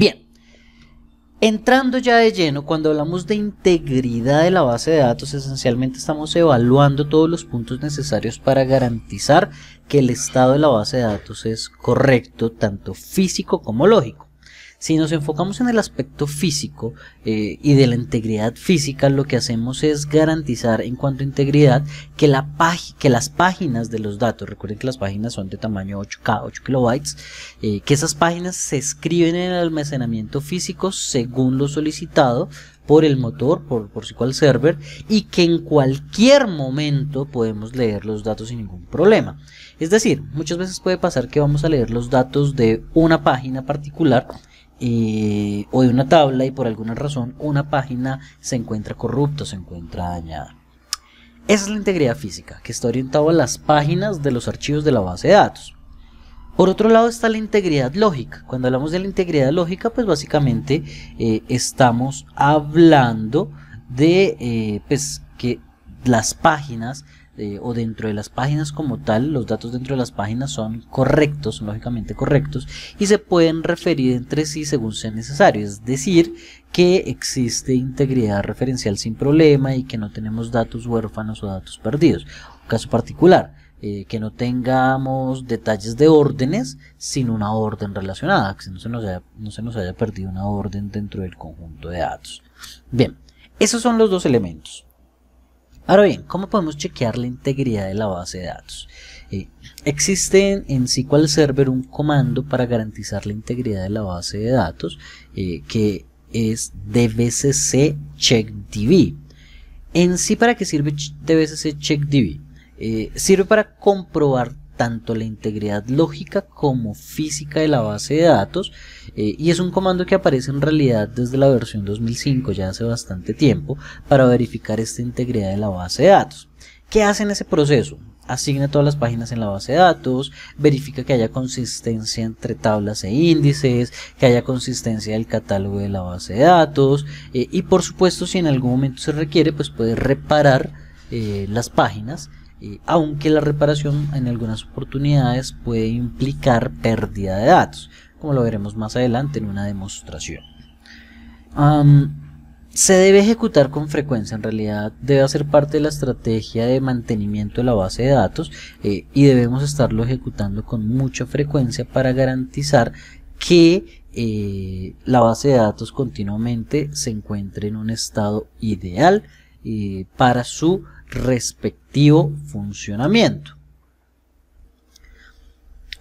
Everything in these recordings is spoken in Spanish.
Bien, entrando ya de lleno, cuando hablamos de integridad de la base de datos, esencialmente estamos evaluando todos los puntos necesarios para garantizar que el estado de la base de datos es correcto, tanto físico como lógico. Si nos enfocamos en el aspecto físico eh, y de la integridad física, lo que hacemos es garantizar en cuanto a integridad que, las páginas de los datos, recuerden que las páginas son de tamaño 8K, 8 kilobytes, eh, que esas páginas se escriben en el almacenamiento físico según lo solicitado por el motor, por, por cual Server, y que en cualquier momento podemos leer los datos sin ningún problema. Es decir, muchas veces puede pasar que vamos a leer los datos de una página particular, o de una tabla y por alguna razón una página se encuentra corrupta, se encuentra dañada. Esa es la integridad física, que está orientada a las páginas de los archivos de la base de datos. Por otro lado está la integridad lógica. Cuando hablamos de la integridad lógica, pues básicamente eh, estamos hablando de eh, pues, que las páginas eh, o dentro de las páginas como tal, los datos dentro de las páginas son correctos, lógicamente correctos, y se pueden referir entre sí según sea necesario. Es decir, que existe integridad referencial sin problema y que no tenemos datos huérfanos o datos perdidos. caso particular. Eh, que no tengamos detalles de órdenes sin una orden relacionada, que no se nos haya perdido una orden dentro del conjunto de datos. Bien, esos son los dos elementos. Ahora bien, ¿cómo podemos chequear la integridad de la base de datos? Eh, existe en SQL Server un comando para garantizar la integridad de la base de datos eh, que es dbcc checkdb. En sí, ¿para qué sirve dbcc checkdb? Eh, sirve para comprobar tanto la integridad lógica como física de la base de datos eh, y es un comando que aparece en realidad desde la versión 2005 ya hace bastante tiempo para verificar esta integridad de la base de datos. ¿Qué hace en ese proceso? Asigna todas las páginas en la base de datos, verifica que haya consistencia entre tablas e índices, que haya consistencia del catálogo de la base de datos eh, y por supuesto si en algún momento se requiere pues puede reparar eh, las páginas aunque la reparación en algunas oportunidades puede implicar pérdida de datos, como lo veremos más adelante en una demostración. se debe ejecutar con frecuencia, en realidad debe hacer parte de la estrategia de mantenimiento de la base de datos eh, y debemos estarlo ejecutando con mucha frecuencia para garantizar que eh, la base de datos continuamente se encuentre en un estado ideal eh, para su respectivo funcionamiento.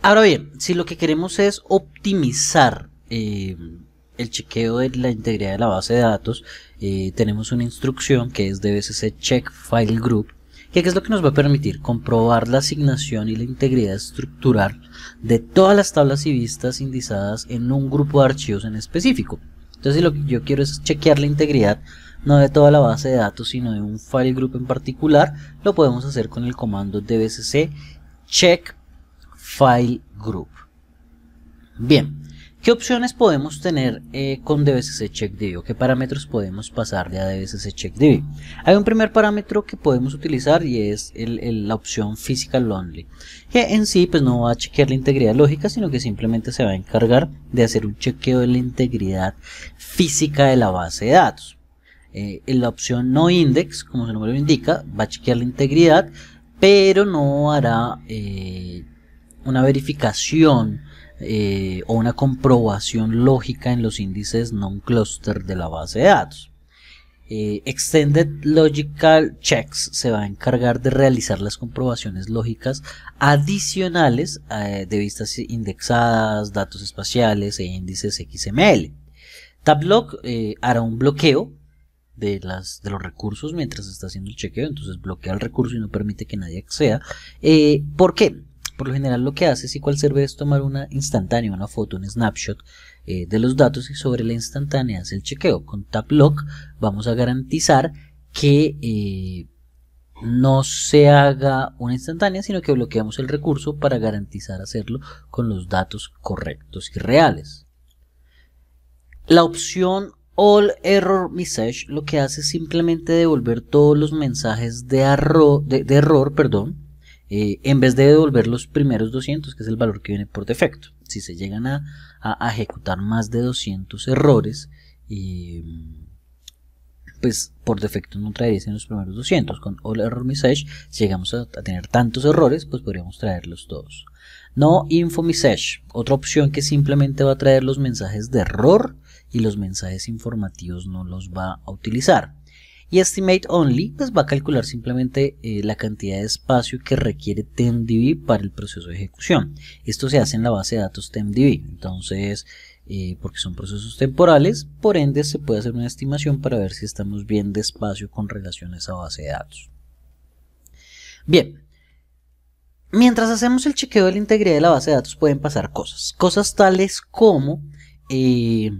Ahora bien, si lo que queremos es optimizar eh, el chequeo de la integridad de la base de datos, eh, tenemos una instrucción que es dbcc check file group, que es lo que nos va a permitir comprobar la asignación y la integridad estructural de todas las tablas y vistas indizadas en un grupo de archivos en específico. Entonces lo que yo quiero es chequear la integridad no de toda la base de datos sino de un file group en particular. Lo podemos hacer con el comando dbcc check file group. Bien, ¿Qué opciones podemos tener eh, con DBCC CheckDB o qué parámetros podemos pasarle a DBCC CheckDB? Hay un primer parámetro que podemos utilizar y es la opción Physical Only, que en sí pues no va a chequear la integridad lógica, sino que simplemente se va a encargar de hacer un chequeo de la integridad física de la base de datos. en eh, la opción no index, como su nombre lo indica, va a chequear la integridad, pero no hará eh, una verificación eh, o una comprobación lógica en los índices non-cluster de la base de datos. Eh, Extended Logical Checks se va a encargar de realizar las comprobaciones lógicas adicionales eh, de vistas indexadas, datos espaciales e índices XML. Tablock hará un bloqueo de, las, de los recursos mientras está haciendo el chequeo, entonces bloquea el recurso y no permite que nadie acceda. ¿Por qué? Por lo general lo que hace sirve es tomar una instantánea, una foto, un snapshot eh, de los datos y sobre la instantánea hace el chequeo. Con lock vamos a garantizar que eh, no se haga una instantánea, sino que bloqueamos el recurso para garantizar hacerlo con los datos correctos y reales. La opción All Error Message lo que hace es simplemente devolver todos los mensajes de, de error perdón, eh, en vez de devolver los primeros 200, que es el valor que viene por defecto. Si se llegan a, ejecutar más de 200 errores, eh, pues por defecto no traerían los primeros 200. Con All Error Message, si llegamos a, tener tantos errores, pues podríamos traerlos todos. No Info Message, otra opción que simplemente va a traer los mensajes de error y los mensajes informativos no los va a utilizar. Y estimate only pues va a calcular simplemente eh, la cantidad de espacio que requiere TEMDB para el proceso de ejecución. Esto se hace en la base de datos TEMDB. Entonces, eh, porque son procesos temporales, por ende se puede hacer una estimación para ver si estamos bien de espacio con relación a esa base de datos. Bien, mientras hacemos el chequeo de la integridad de la base de datos pueden pasar cosas. Cosas tales como... Eh,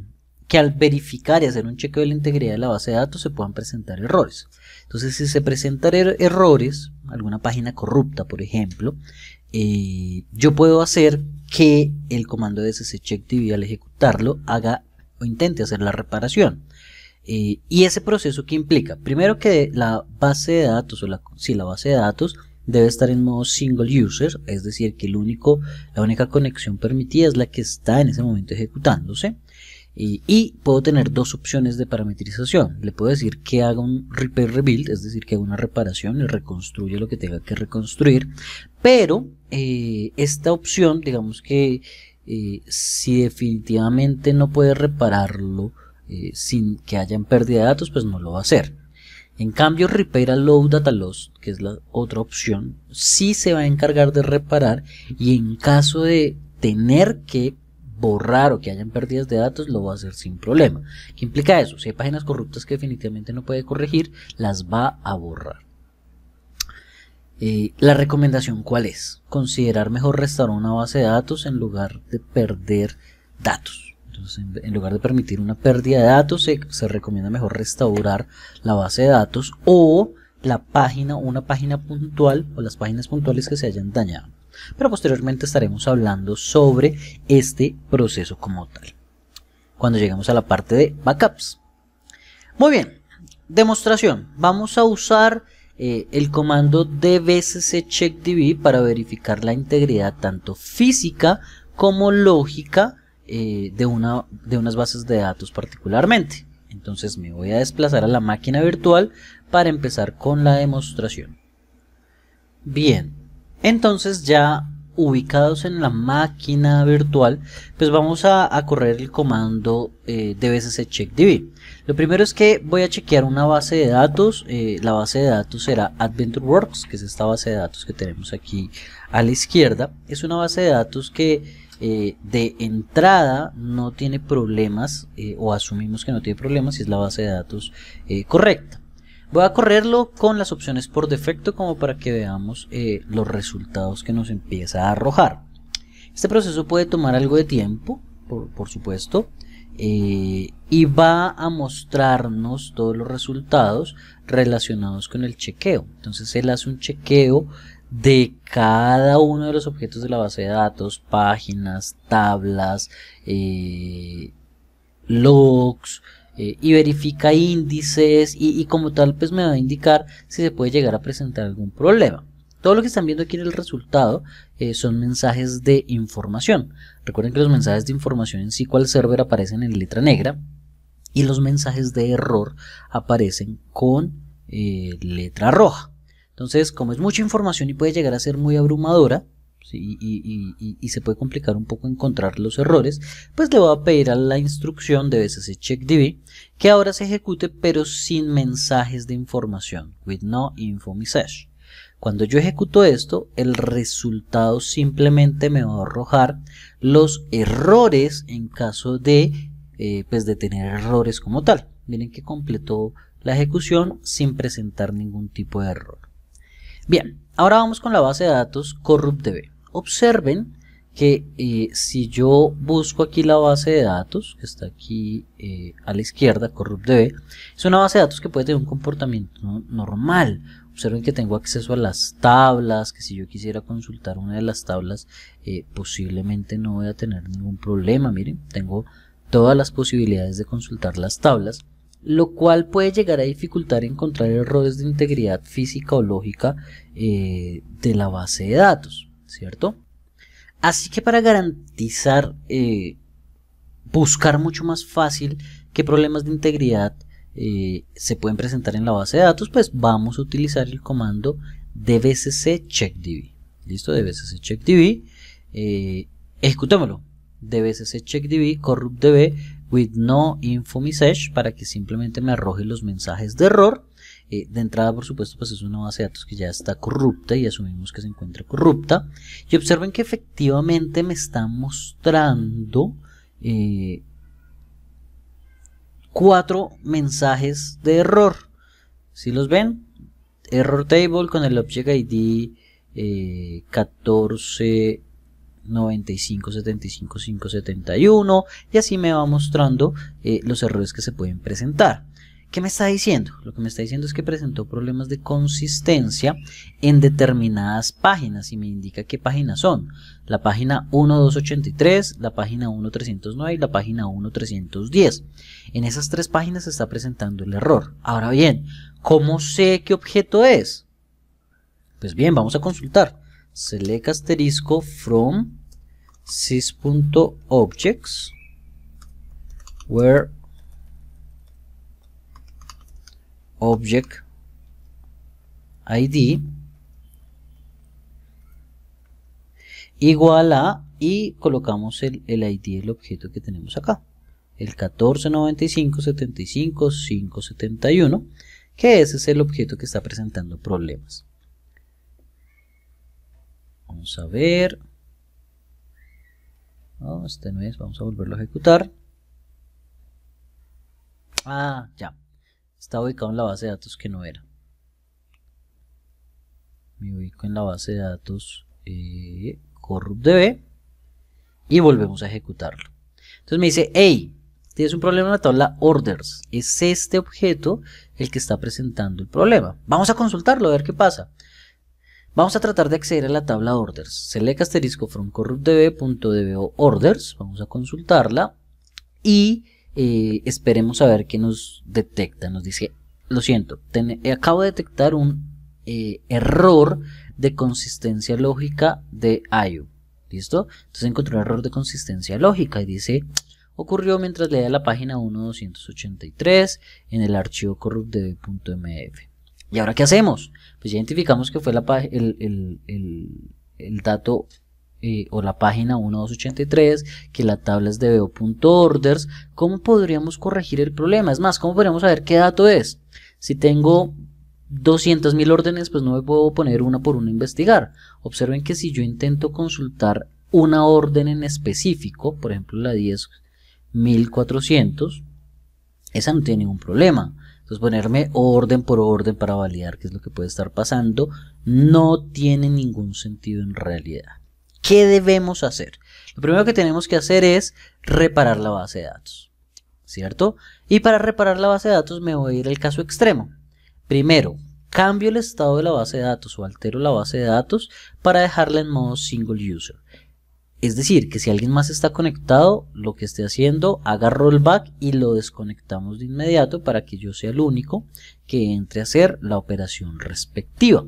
que al verificar y hacer un chequeo de la integridad de la base de datos se puedan presentar errores. Entonces, si se presentan er-, errores, alguna página corrupta, por ejemplo, eh, yo puedo hacer que el comando de sscheckdb al ejecutarlo haga o intente hacer la reparación. Eh, y ese proceso que implica, primero que la base de datos o la, la base de datos debe estar en modo single user, es decir, que el único, la única conexión permitida es la que está en ese momento ejecutándose. Y, puedo tener dos opciones de parametrización. Le puedo decir que haga un repair rebuild, es decir, que haga una reparación y reconstruye lo que tenga que reconstruir. Pero eh, esta opción, digamos que eh, si definitivamente no puede repararlo eh, sin que haya pérdida de datos, pues no lo va a hacer. En cambio, Repair a Low Data Loss, que es la otra opción, sí se va a encargar de reparar y en caso de tener que borrar o que hayan pérdidas de datos, lo va a hacer sin problema. ¿Qué implica eso? Si hay páginas corruptas que definitivamente no puede corregir, las va a borrar. Eh, la recomendación cuál es? Considerar mejor restaurar una base de datos en lugar de perder datos. Entonces, en, lugar de permitir una pérdida de datos, se, se recomienda mejor restaurar la base de datos o la página, una página puntual o las páginas puntuales que se hayan dañado. Pero posteriormente estaremos hablando sobre este proceso como tal. Cuando lleguemos a la parte de backups. Muy bien, demostración. Vamos a usar eh, el comando dbcc para verificar la integridad tanto física como lógica eh, de, una, de unas bases de datos particularmente. Entonces me voy a desplazar a la máquina virtual para empezar con la demostración. Bien, entonces ya ubicados en la máquina virtual, pues vamos a, correr el comando eh, dbcc checkdb. Lo primero es que voy a chequear una base de datos, eh, la base de datos será AdventureWorks, que es esta base de datos que tenemos aquí a la izquierda. Es una base de datos que eh, de entrada no tiene problemas eh, o asumimos que no tiene problemas si es la base de datos correcta. Voy a correrlo con las opciones por defecto como para que veamos eh, los resultados que nos empieza a arrojar. Este proceso puede tomar algo de tiempo, por, supuesto, eh, y va a mostrarnos todos los resultados relacionados con el chequeo. Entonces él hace un chequeo de cada uno de los objetos de la base de datos, páginas, tablas, eh, logs, eh, y verifica índices y, como tal pues me va a indicar si se puede llegar a presentar algún problema. Todo lo que están viendo aquí en el resultado eh, son mensajes de información. Recuerden que los mensajes de información en SQL Server aparecen en letra negra y los mensajes de error aparecen con eh, letra roja. Entonces, como es mucha información y puede llegar a ser muy abrumadora, y, se puede complicar un poco encontrar los errores, pues le voy a pedir a la instrucción de BCC CheckDB que ahora se ejecute pero sin mensajes de información, with no info message. Cuando yo ejecuto esto, el resultado simplemente me va a arrojar los errores en caso de, eh, pues de tener errores como tal. Miren que completó la ejecución sin presentar ningún tipo de error. Bien, Ahora vamos con la base de datos CorruptDB. Observen que eh, si yo busco aquí la base de datos, que está aquí eh, a la izquierda, CorruptDB, es una base de datos que puede tener un comportamiento normal. Observen que tengo acceso a las tablas, que si yo quisiera consultar una de las tablas, eh, posiblemente no voy a tener ningún problema. Miren, tengo todas las posibilidades de consultar las tablas lo cual puede llegar a dificultar encontrar errores de integridad física o lógica eh, de la base de datos, ¿cierto? Así que para garantizar, eh, buscar mucho más fácil qué problemas de integridad eh, se pueden presentar en la base de datos, pues vamos a utilizar el comando dbcc checkdb. ¿Listo? dbcc checkdb. ejecutémoslo. dbcc checkdb corruptdb with no info message para que simplemente me arroje los mensajes de error. Eh, de entrada, por supuesto, pues es una base de datos que ya está corrupta y asumimos que se encuentra corrupta. Y observen que efectivamente me está mostrando eh, cuatro mensajes de error. Si los ven, error table con el object ID 14 eh, 95, 75, 571 y así me va mostrando eh, los errores que se pueden presentar. ¿Qué me está diciendo? Lo que me está diciendo es que presentó problemas de consistencia en determinadas páginas y me indica qué páginas son. La página 1283, la página 1309 y la página 1310. En esas tres páginas se está presentando el error. Ahora bien, ¿cómo sé qué objeto es? Pues bien, vamos a consultar. Select asterisco from sys.objects where object id igual a y colocamos el, el id del objeto que tenemos acá el 149575571 que ese es el objeto que está presentando problemas vamos a ver este no es, vamos a volverlo a ejecutar. Ah, ya. Está ubicado en la base de datos que no era. Me ubico en la base de datos eh, db y volvemos a ejecutarlo. Entonces me dice, hey, tienes un problema en la tabla orders. Es este objeto el que está presentando el problema. Vamos a consultarlo, a ver qué pasa. Vamos a tratar de acceder a la tabla orders. Select asterisco from corruptdb.dbo orders. Vamos a consultarla. Y eh, esperemos a ver qué nos detecta. Nos dice, lo siento, eh, acabo de detectar un eh, error de consistencia lógica de IO. ¿Listo? Entonces encontró un error de consistencia lógica y dice, ocurrió mientras leía la página 1283 en el archivo corruptdb.mf. ¿Y ahora qué hacemos? Pues identificamos que fue la, el, dato eh, o la página 1283, que la tabla es de veo.orders ¿cómo podríamos corregir el problema? Es más, ¿cómo podríamos saber qué dato es? Si tengo 200.000 órdenes, pues no me puedo poner una por una a investigar. Observen que si yo intento consultar una orden en específico, por ejemplo la 10.400, esa no tiene ningún problema. Entonces ponerme orden por orden para validar qué es lo que puede estar pasando no tiene ningún sentido en realidad. ¿Qué debemos hacer? Lo primero que tenemos que hacer es reparar la base de datos, ¿cierto? Y para reparar la base de datos me voy a ir al caso extremo. Primero, cambio el estado de la base de datos o altero la base de datos para dejarla en modo single user. Es decir, que si alguien más está conectado, lo que esté haciendo, haga rollback y lo desconectamos de inmediato para que yo sea el único que entre a hacer la operación respectiva.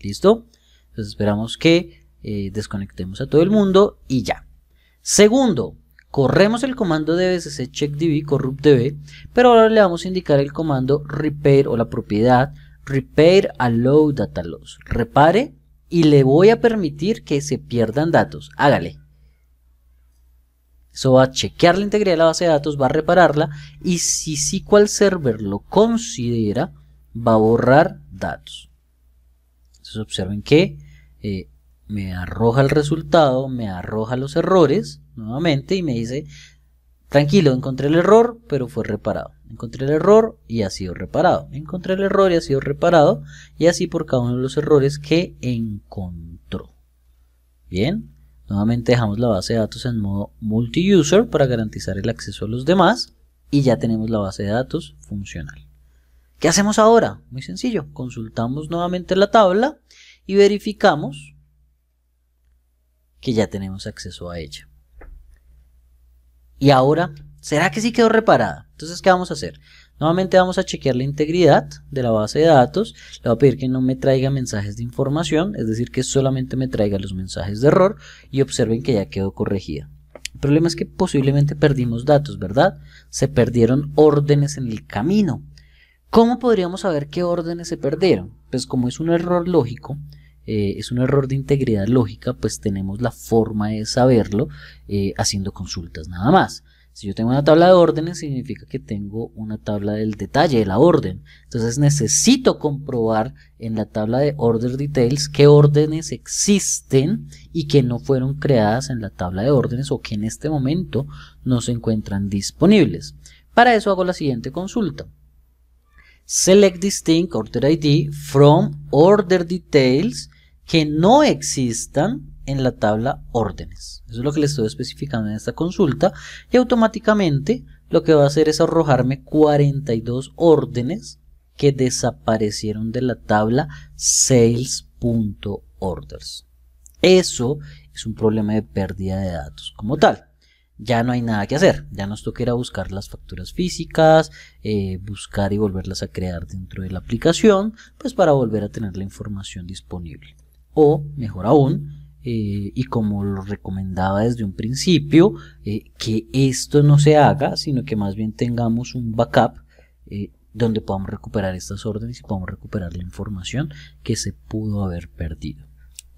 ¿Listo? Entonces esperamos que eh, desconectemos a todo el mundo y ya. Segundo, corremos el comando dbcc checkdb corruptdb, pero ahora le vamos a indicar el comando repair o la propiedad repair allow data loss, repare y le voy a permitir que se pierdan datos. Hágale. Eso va a chequear la integridad de la base de datos, va a repararla y si SQL Server lo considera, va a borrar datos. Entonces observen que eh, me arroja el resultado, me arroja los errores nuevamente y me dice, tranquilo, encontré el error, pero fue reparado. Encontré el error y ha sido reparado. Encontré el error y ha sido reparado. Y así por cada uno de los errores que encontró. Bien. Nuevamente dejamos la base de datos en modo multi-user para garantizar el acceso a los demás y ya tenemos la base de datos funcional. ¿Qué hacemos ahora? Muy sencillo, consultamos nuevamente la tabla y verificamos que ya tenemos acceso a ella. Y ahora, ¿será que sí quedó reparada? Entonces, ¿qué vamos a hacer? Nuevamente vamos a chequear la integridad de la base de datos. Le voy a pedir que no me traiga mensajes de información, es decir, que solamente me traiga los mensajes de error y observen que ya quedó corregida. El problema es que posiblemente perdimos datos, ¿verdad? Se perdieron órdenes en el camino. ¿Cómo podríamos saber qué órdenes se perdieron? Pues como es un error lógico, eh, es un error de integridad lógica, pues tenemos la forma de saberlo eh, haciendo consultas nada más. Si yo tengo una tabla de órdenes, significa que tengo una tabla del detalle, de la orden. Entonces necesito comprobar en la tabla de order details qué órdenes existen y que no fueron creadas en la tabla de órdenes o que en este momento no se encuentran disponibles. Para eso hago la siguiente consulta. Select distinct order ID from order details que no existan en la tabla órdenes. Eso es lo que le estoy especificando en esta consulta. Y automáticamente lo que va a hacer es arrojarme 42 órdenes que desaparecieron de la tabla sales.orders. Eso es un problema de pérdida de datos como tal. Ya no hay nada que hacer, ya nos toca ir a buscar las facturas físicas, eh, buscar y volverlas a crear dentro de la aplicación, pues para volver a tener la información disponible. O, mejor aún, eh, y como lo recomendaba desde un principio, eh, que esto no se haga, sino que más bien tengamos un backup eh, donde podamos recuperar estas órdenes y podamos recuperar la información que se pudo haber perdido.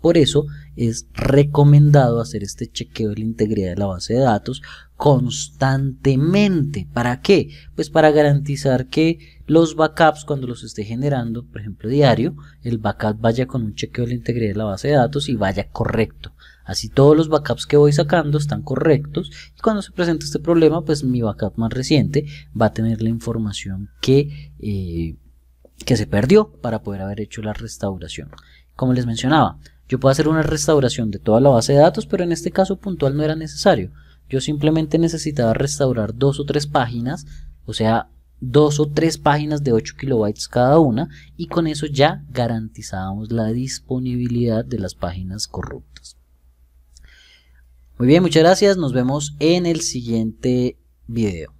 Por eso es recomendado hacer este chequeo de la integridad de la base de datos constantemente. ¿Para qué? Pues para garantizar que los backups cuando los esté generando, por ejemplo diario, el backup vaya con un chequeo de la integridad de la base de datos y vaya correcto. Así todos los backups que voy sacando están correctos y cuando se presenta este problema, pues mi backup más reciente va a tener la información que, eh, que se perdió para poder haber hecho la restauración. Como les mencionaba, yo puedo hacer una restauración de toda la base de datos, pero en este caso puntual no era necesario. Yo simplemente necesitaba restaurar dos o tres páginas, o sea, dos o tres páginas de 8 kilobytes cada una y con eso ya garantizábamos la disponibilidad de las páginas corruptas. Muy bien, muchas gracias, nos vemos en el siguiente video.